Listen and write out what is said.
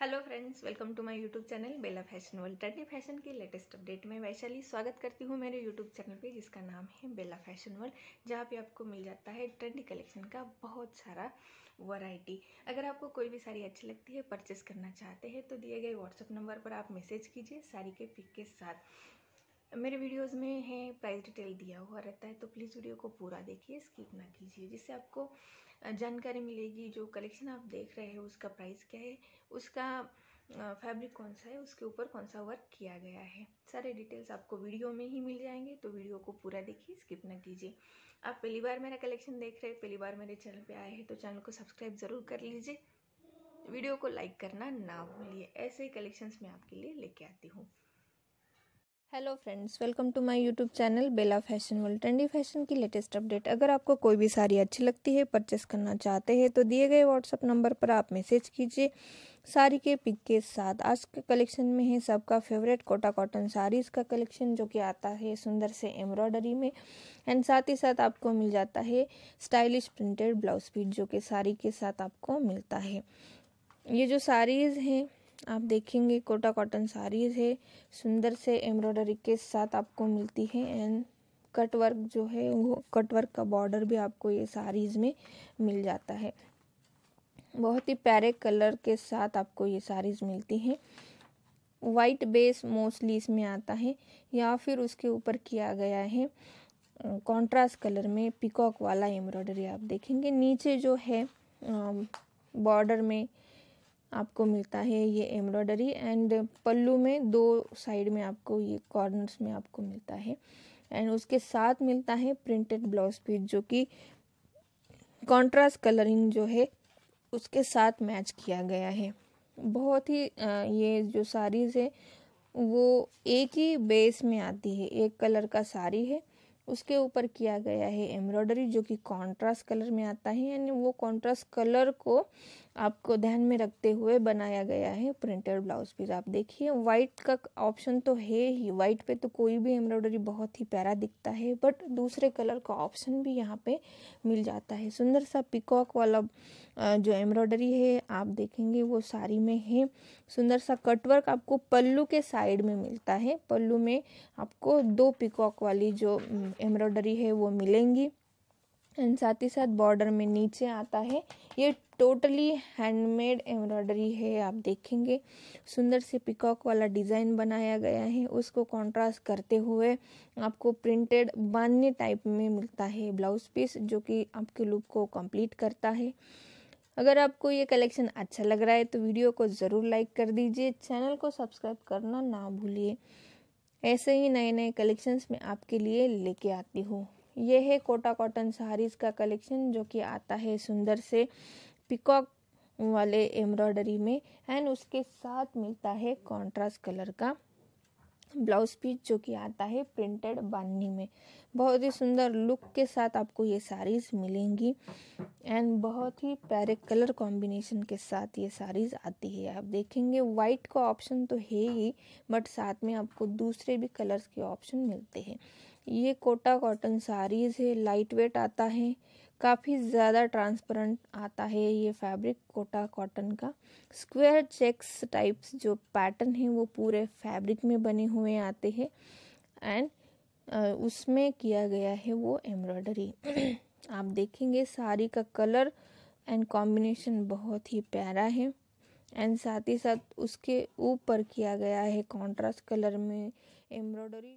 hello friends welcome to my YouTube channel Bela fashion world trendy fashion की latest update में वैशाली स्वागत करती हूँ मेरे यूट्यूब चैनल पे जिसका नाम है बेला फैशन वर्ल्ड जहाँ पे आपको मिल जाता है ट्रेंडी कलेक्शन का बहुत सारा वैरायटी अगर आपको कोई भी साड़ी अच्छी लगती है परचेस करना चाहते हैं तो दिए गए व्हाट्सअप नंबर पर आप मैसेज कीजिए साड़ी के पिक के साथ मेरे वीडियोस में है प्राइस डिटेल दिया हुआ रहता है तो प्लीज़ वीडियो को पूरा देखिए स्किप ना कीजिए जिससे आपको जानकारी मिलेगी जो कलेक्शन आप देख रहे हैं उसका प्राइस क्या है उसका फैब्रिक कौन सा है उसके ऊपर कौन सा वर्क किया गया है सारे डिटेल्स आपको वीडियो में ही मिल जाएंगे तो वीडियो को पूरा देखिए स्किप ना कीजिए आप पहली बार मेरा कलेक्शन देख रहे हैं पहली बार मेरे चैनल पे आए हैं तो चैनल को सब्सक्राइब ज़रूर कर लीजिए वीडियो को लाइक करना ना भूलिए ऐसे ही कलेक्शंस मैं आपके लिए लेके आती हूँ hello friends welcome to my YouTube channel Bela fashion world trendy fashion की लेटेस्ट अपडेट अगर आपको कोई भी साड़ी अच्छी लगती है परचेस करना चाहते हैं तो दिए गए व्हाट्सअप नंबर पर आप मैसेज कीजिए साड़ी के पिक के साथ आज के कलेक्शन में है सबका फेवरेट कोटा कॉटन साड़ीज़ का कलेक्शन जो कि आता है सुंदर से एम्ब्रॉयडरी में एंड साथ ही साथ आपको मिल जाता है स्टाइलिश प्रिंटेड ब्लाउज पीट जो कि साड़ी के साथ आपको मिलता है ये जो साड़ीज़ हैं आप देखेंगे कोटा कॉटन साड़ीज है सुंदर से एम्ब्रॉयडरी के साथ आपको मिलती है एंड कट वर्क जो है वो कट वर्क का बॉर्डर भी आपको ये साड़ीज में मिल जाता है बहुत ही प्यारे कलर के साथ आपको ये साड़ीज मिलती हैं वाइट बेस मोस्टली इसमें आता है या फिर उसके ऊपर किया गया है कंट्रास्ट कलर में पिकॉक वाला एम्ब्रॉयडरी आप देखेंगे नीचे जो है बॉर्डर में आपको मिलता है ये एम्ब्रॉयडरी एंड पल्लू में दो साइड में आपको ये कॉर्नर्स में आपको मिलता है एंड उसके साथ मिलता है प्रिंटेड ब्लाउज पीस जो कि कंट्रास्ट कलरिंग जो है उसके साथ मैच किया गया है बहुत ही ये जो साड़ीज़ है वो एक ही बेस में आती है एक कलर का साड़ी है उसके ऊपर किया गया है एम्ब्रॉयडरी जो कि कॉन्ट्रास्ट कलर में आता है यानी वो कॉन्ट्रास्ट कलर को आपको ध्यान में रखते हुए बनाया गया है प्रिंटेड ब्लाउज पीस आप देखिए वाइट का ऑप्शन तो है ही वाइट पे तो कोई भी एम्ब्रॉयडरी बहुत ही प्यारा दिखता है बट दूसरे कलर का ऑप्शन भी यहाँ पे मिल जाता है सुंदर सा पिकॉक वाला जो एम्ब्रॉयडरी है आप देखेंगे वो साड़ी में है सुंदर सा कटवर्क आपको पल्लू के साइड में मिलता है पल्लू में आपको दो पिकॉक वाली जो एम्ब्रॉयडरी है वो मिलेंगी एंड साथ ही साथ बॉर्डर में नीचे आता है ये टोटली हैंडमेड एम्ब्रॉयडरी है आप देखेंगे सुंदर से पिकॉक वाला डिज़ाइन बनाया गया है उसको कंट्रास्ट करते हुए आपको प्रिंटेड बान्य टाइप में मिलता है ब्लाउज़ पीस जो कि आपके लुक को कंप्लीट करता है अगर आपको ये कलेक्शन अच्छा लग रहा है तो वीडियो को ज़रूर लाइक कर दीजिए चैनल को सब्सक्राइब करना ना भूलिए ऐसे ही नए नए कलेक्शंस में आपके लिए लेके आती हूँ ये है कोटा कॉटन साड़ीज़ का कलेक्शन जो कि आता है सुंदर से पिकॉक वाले एम्ब्रॉयडरी में एंड उसके साथ मिलता है कॉन्ट्रास्ट कलर का ब्लाउज पीस जो कि आता है प्रिंटेड बांधनी में बहुत ही सुंदर लुक के साथ आपको ये साड़ीज़ मिलेंगी एंड बहुत ही प्यारे कलर कॉम्बिनेशन के साथ ये साड़ीज़ आती है आप देखेंगे वाइट का ऑप्शन तो है ही बट साथ में आपको दूसरे भी कलर्स के ऑप्शन मिलते हैं ये कोटा कॉटन साड़ीज़ है लाइट वेट आता है काफ़ी ज़्यादा ट्रांसपेरेंट आता है ये फैब्रिक कोटा कॉटन का स्क्वायर चेक्स टाइप्स जो पैटर्न है वो पूरे फैब्रिक में बने हुए आते हैं एंड उसमें किया गया है वो एम्ब्रॉयडरी आप देखेंगे साड़ी का कलर एंड कॉम्बिनेशन बहुत ही प्यारा है एंड साथ ही साथ उसके ऊपर किया गया है कॉन्ट्रास्ट कलर में एम्ब्रॉयडरी